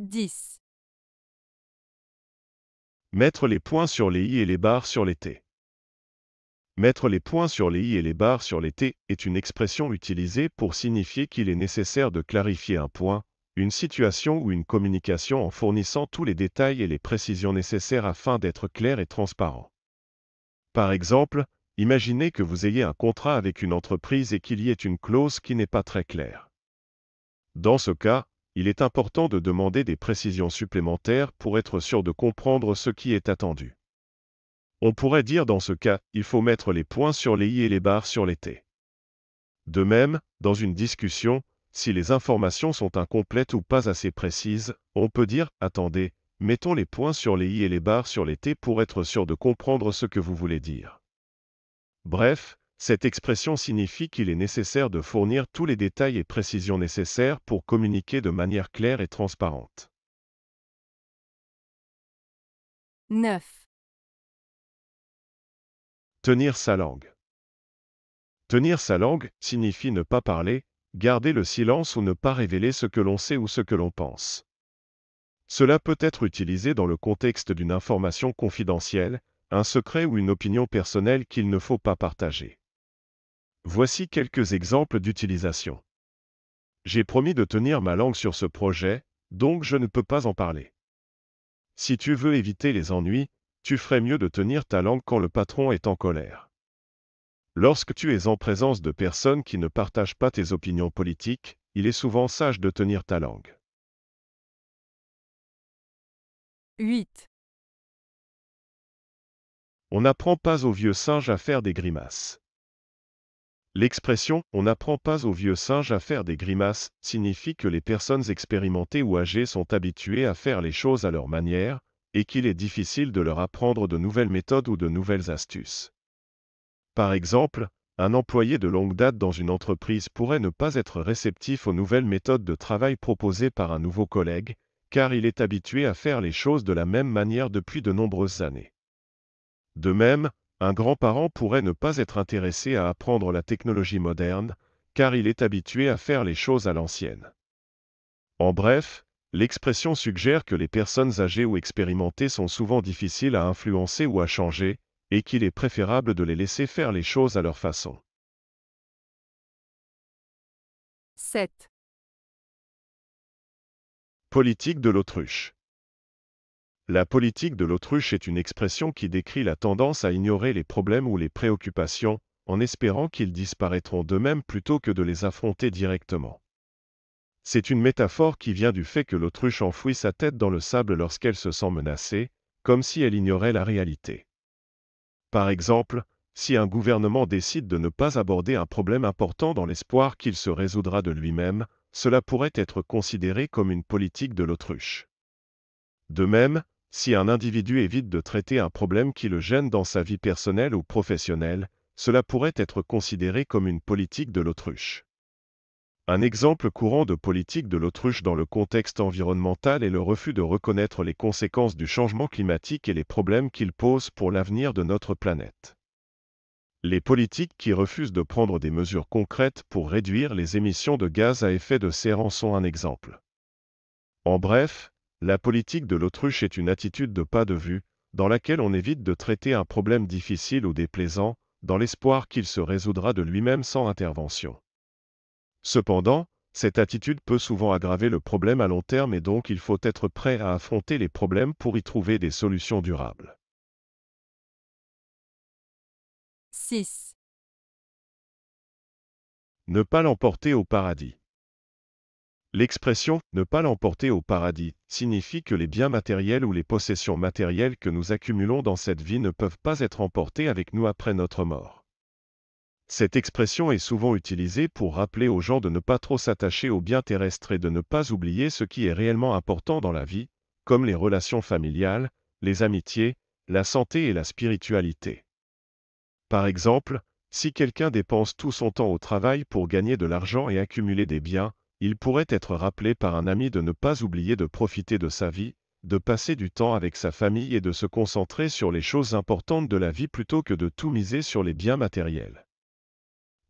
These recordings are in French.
10. Mettre les points sur les i et les barres sur les t. Mettre les points sur les i et les barres sur les t est une expression utilisée pour signifier qu'il est nécessaire de clarifier un point, une situation ou une communication en fournissant tous les détails et les précisions nécessaires afin d'être clair et transparent. Par exemple, imaginez que vous ayez un contrat avec une entreprise et qu'il y ait une clause qui n'est pas très claire. Dans ce cas, il est important de demander des précisions supplémentaires pour être sûr de comprendre ce qui est attendu. On pourrait dire dans ce cas, il faut mettre les points sur les i et les barres sur les t. De même, dans une discussion, si les informations sont incomplètes ou pas assez précises, on peut dire, attendez, mettons les points sur les i et les barres sur les t pour être sûr de comprendre ce que vous voulez dire. Bref, cette expression signifie qu'il est nécessaire de fournir tous les détails et précisions nécessaires pour communiquer de manière claire et transparente. 9. Tenir sa langue. Tenir sa langue signifie ne pas parler, garder le silence ou ne pas révéler ce que l'on sait ou ce que l'on pense. Cela peut être utilisé dans le contexte d'une information confidentielle, un secret ou une opinion personnelle qu'il ne faut pas partager. Voici quelques exemples d'utilisation. J'ai promis de tenir ma langue sur ce projet, donc je ne peux pas en parler. Si tu veux éviter les ennuis, tu ferais mieux de tenir ta langue quand le patron est en colère. Lorsque tu es en présence de personnes qui ne partagent pas tes opinions politiques, il est souvent sage de tenir ta langue. 8. On n'apprend pas aux vieux singes à faire des grimaces. L'expression On n'apprend pas aux vieux singes à faire des grimaces signifie que les personnes expérimentées ou âgées sont habituées à faire les choses à leur manière, et qu'il est difficile de leur apprendre de nouvelles méthodes ou de nouvelles astuces. Par exemple, un employé de longue date dans une entreprise pourrait ne pas être réceptif aux nouvelles méthodes de travail proposées par un nouveau collègue, car il est habitué à faire les choses de la même manière depuis de nombreuses années. De même, un grand-parent pourrait ne pas être intéressé à apprendre la technologie moderne, car il est habitué à faire les choses à l'ancienne. En bref, l'expression suggère que les personnes âgées ou expérimentées sont souvent difficiles à influencer ou à changer, et qu'il est préférable de les laisser faire les choses à leur façon. 7. Politique de l'autruche. La politique de l'autruche est une expression qui décrit la tendance à ignorer les problèmes ou les préoccupations, en espérant qu'ils disparaîtront d'eux-mêmes plutôt que de les affronter directement. C'est une métaphore qui vient du fait que l'autruche enfouit sa tête dans le sable lorsqu'elle se sent menacée, comme si elle ignorait la réalité. Par exemple, si un gouvernement décide de ne pas aborder un problème important dans l'espoir qu'il se résoudra de lui-même, cela pourrait être considéré comme une politique de l'autruche. De même, si un individu évite de traiter un problème qui le gêne dans sa vie personnelle ou professionnelle, cela pourrait être considéré comme une politique de l'autruche. Un exemple courant de politique de l'autruche dans le contexte environnemental est le refus de reconnaître les conséquences du changement climatique et les problèmes qu'il pose pour l'avenir de notre planète. Les politiques qui refusent de prendre des mesures concrètes pour réduire les émissions de gaz à effet de serre en sont un exemple. En bref, la politique de l'autruche est une attitude de pas de vue, dans laquelle on évite de traiter un problème difficile ou déplaisant, dans l'espoir qu'il se résoudra de lui-même sans intervention. Cependant, cette attitude peut souvent aggraver le problème à long terme et donc il faut être prêt à affronter les problèmes pour y trouver des solutions durables. 6. Ne pas l'emporter au paradis. L'expression « ne pas l'emporter au paradis » signifie que les biens matériels ou les possessions matérielles que nous accumulons dans cette vie ne peuvent pas être emportés avec nous après notre mort. Cette expression est souvent utilisée pour rappeler aux gens de ne pas trop s'attacher aux biens terrestres et de ne pas oublier ce qui est réellement important dans la vie, comme les relations familiales, les amitiés, la santé et la spiritualité. Par exemple, si quelqu'un dépense tout son temps au travail pour gagner de l'argent et accumuler des biens, il pourrait être rappelé par un ami de ne pas oublier de profiter de sa vie, de passer du temps avec sa famille et de se concentrer sur les choses importantes de la vie plutôt que de tout miser sur les biens matériels.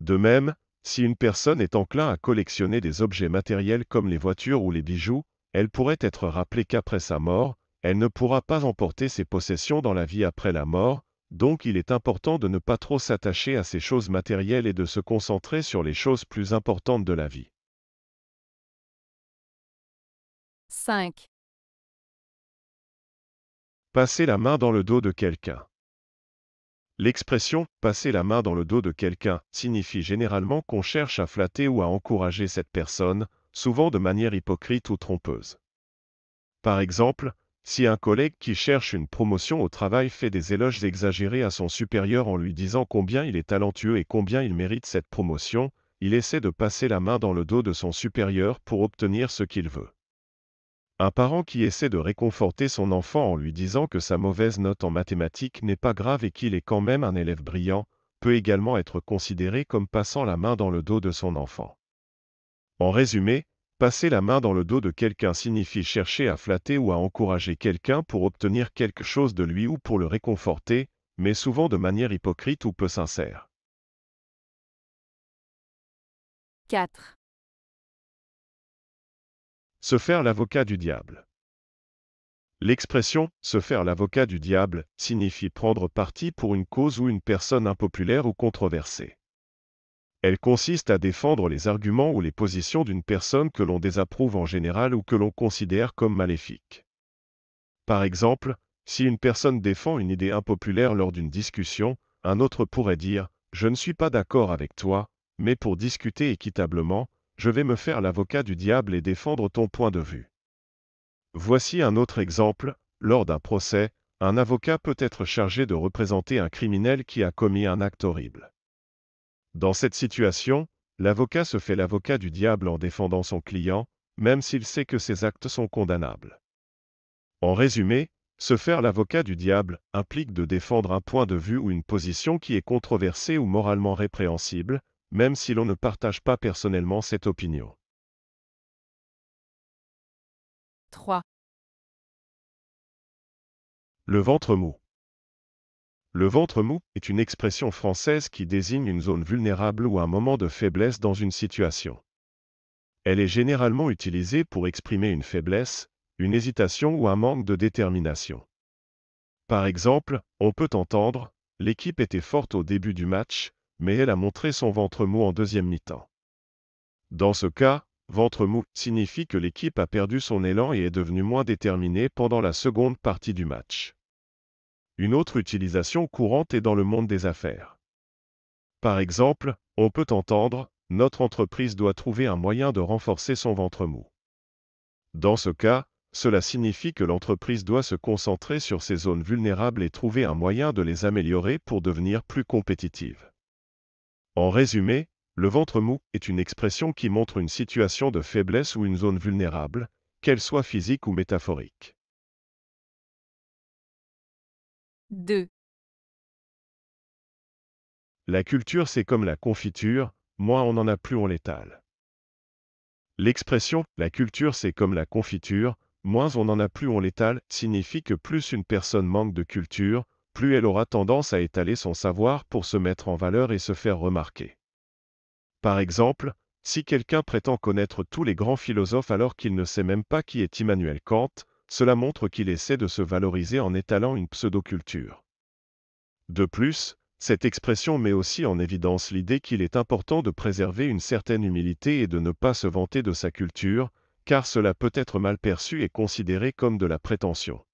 De même, si une personne est enclin à collectionner des objets matériels comme les voitures ou les bijoux, elle pourrait être rappelée qu'après sa mort, elle ne pourra pas emporter ses possessions dans la vie après la mort, donc il est important de ne pas trop s'attacher à ces choses matérielles et de se concentrer sur les choses plus importantes de la vie. 5. Passer la main dans le dos de quelqu'un. L'expression passer la main dans le dos de quelqu'un signifie généralement qu'on cherche à flatter ou à encourager cette personne, souvent de manière hypocrite ou trompeuse. Par exemple, si un collègue qui cherche une promotion au travail fait des éloges exagérés à son supérieur en lui disant combien il est talentueux et combien il mérite cette promotion, il essaie de passer la main dans le dos de son supérieur pour obtenir ce qu'il veut. Un parent qui essaie de réconforter son enfant en lui disant que sa mauvaise note en mathématiques n'est pas grave et qu'il est quand même un élève brillant, peut également être considéré comme passant la main dans le dos de son enfant. En résumé, passer la main dans le dos de quelqu'un signifie chercher à flatter ou à encourager quelqu'un pour obtenir quelque chose de lui ou pour le réconforter, mais souvent de manière hypocrite ou peu sincère. 4. Se faire l'avocat du diable. L'expression se faire l'avocat du diable signifie prendre parti pour une cause ou une personne impopulaire ou controversée. Elle consiste à défendre les arguments ou les positions d'une personne que l'on désapprouve en général ou que l'on considère comme maléfique. Par exemple, si une personne défend une idée impopulaire lors d'une discussion, un autre pourrait dire ⁇ Je ne suis pas d'accord avec toi, mais pour discuter équitablement, je vais me faire l'avocat du diable et défendre ton point de vue. Voici un autre exemple, lors d'un procès, un avocat peut être chargé de représenter un criminel qui a commis un acte horrible. Dans cette situation, l'avocat se fait l'avocat du diable en défendant son client, même s'il sait que ses actes sont condamnables. En résumé, se faire l'avocat du diable implique de défendre un point de vue ou une position qui est controversée ou moralement répréhensible, même si l'on ne partage pas personnellement cette opinion. 3. Le ventre mou. Le ventre mou est une expression française qui désigne une zone vulnérable ou un moment de faiblesse dans une situation. Elle est généralement utilisée pour exprimer une faiblesse, une hésitation ou un manque de détermination. Par exemple, on peut entendre ⁇ L'équipe était forte au début du match, mais elle a montré son ventre mou en deuxième mi-temps. Dans ce cas, ventre mou signifie que l'équipe a perdu son élan et est devenue moins déterminée pendant la seconde partie du match. Une autre utilisation courante est dans le monde des affaires. Par exemple, on peut entendre ⁇ Notre entreprise doit trouver un moyen de renforcer son ventre mou ⁇ Dans ce cas, cela signifie que l'entreprise doit se concentrer sur ses zones vulnérables et trouver un moyen de les améliorer pour devenir plus compétitive. En résumé, le ventre mou est une expression qui montre une situation de faiblesse ou une zone vulnérable, qu'elle soit physique ou métaphorique. 2. La culture c'est comme la confiture, moins on en a plus on l'étale. L'expression la culture c'est comme la confiture, moins on en a plus on l'étale signifie que plus une personne manque de culture, plus elle aura tendance à étaler son savoir pour se mettre en valeur et se faire remarquer. Par exemple, si quelqu'un prétend connaître tous les grands philosophes alors qu'il ne sait même pas qui est Immanuel Kant, cela montre qu'il essaie de se valoriser en étalant une pseudo-culture. De plus, cette expression met aussi en évidence l'idée qu'il est important de préserver une certaine humilité et de ne pas se vanter de sa culture, car cela peut être mal perçu et considéré comme de la prétention.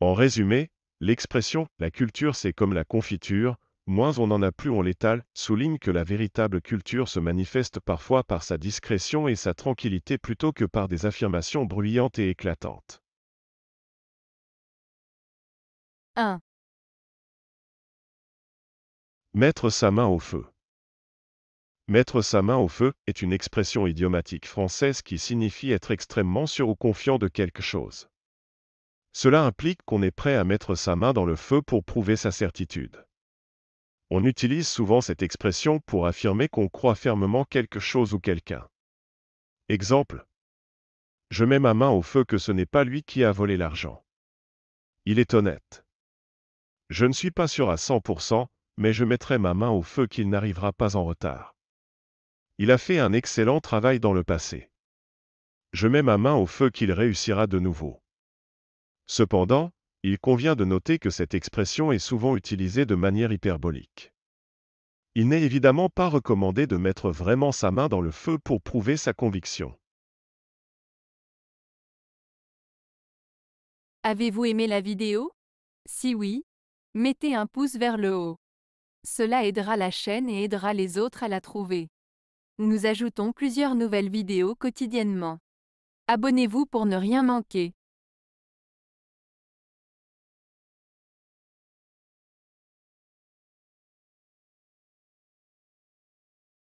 En résumé, L'expression « la culture c'est comme la confiture », moins on en a plus on l'étale, souligne que la véritable culture se manifeste parfois par sa discrétion et sa tranquillité plutôt que par des affirmations bruyantes et éclatantes. 1. Mettre sa main au feu. Mettre sa main au feu est une expression idiomatique française qui signifie être extrêmement sûr ou confiant de quelque chose. Cela implique qu'on est prêt à mettre sa main dans le feu pour prouver sa certitude. On utilise souvent cette expression pour affirmer qu'on croit fermement quelque chose ou quelqu'un. Exemple. Je mets ma main au feu que ce n'est pas lui qui a volé l'argent. Il est honnête. Je ne suis pas sûr à 100%, mais je mettrai ma main au feu qu'il n'arrivera pas en retard. Il a fait un excellent travail dans le passé. Je mets ma main au feu qu'il réussira de nouveau. Cependant, il convient de noter que cette expression est souvent utilisée de manière hyperbolique. Il n'est évidemment pas recommandé de mettre vraiment sa main dans le feu pour prouver sa conviction. Avez-vous aimé la vidéo Si oui, mettez un pouce vers le haut. Cela aidera la chaîne et aidera les autres à la trouver. Nous ajoutons plusieurs nouvelles vidéos quotidiennement. Abonnez-vous pour ne rien manquer.